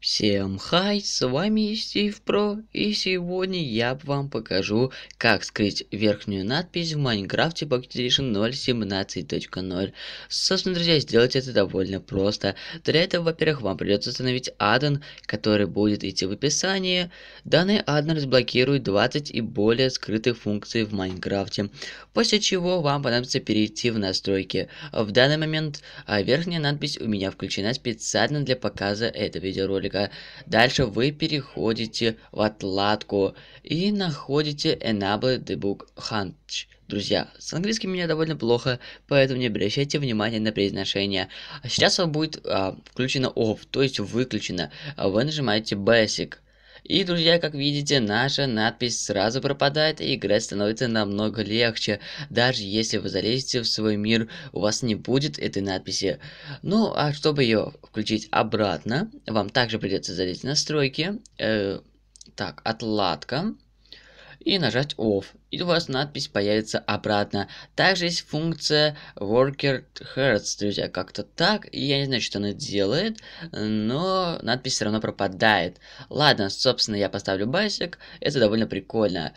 Всем хай, с вами Стив Про, и сегодня я вам покажу, как скрыть верхнюю надпись в Майнкрафте Bacterian 0.17.0. Собственно, друзья, сделать это довольно просто. Для этого, во-первых, вам придется установить аддон, который будет идти в описании. Данный аддон разблокирует 20 и более скрытых функций в Майнкрафте, после чего вам понадобится перейти в настройки. В данный момент а, верхняя надпись у меня включена специально для показа этого видеоролика графика. Дальше вы переходите в отладку и находите Enable Debug Hunt. Друзья, с английским меня довольно плохо, поэтому не обращайте внимания на произношение. А сейчас вам будет а, включено off, то есть выключено. А вы нажимаете Basic. И, друзья, как видите, наша надпись сразу пропадает, и играть становится намного легче. Даже если вы залезете в свой мир, у вас не будет этой надписи. Ну, а чтобы ее включить обратно, вам также придется залезть в настройки. Э, так, отладка и нажать Off, и у вас надпись появится обратно. Также есть функция Worker Hertz, друзья, как-то так, и я не знаю, что она делает, но надпись все равно пропадает. Ладно, собственно, я поставлю басик, это довольно прикольно.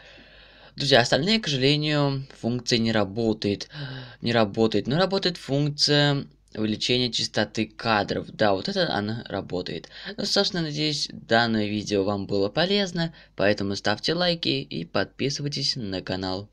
Друзья, остальные, к сожалению, функции не работает. Не работает. Но работает функция увеличение частоты кадров. Да, вот это она работает. Ну, собственно, надеюсь, данное видео вам было полезно, поэтому ставьте лайки и подписывайтесь на канал.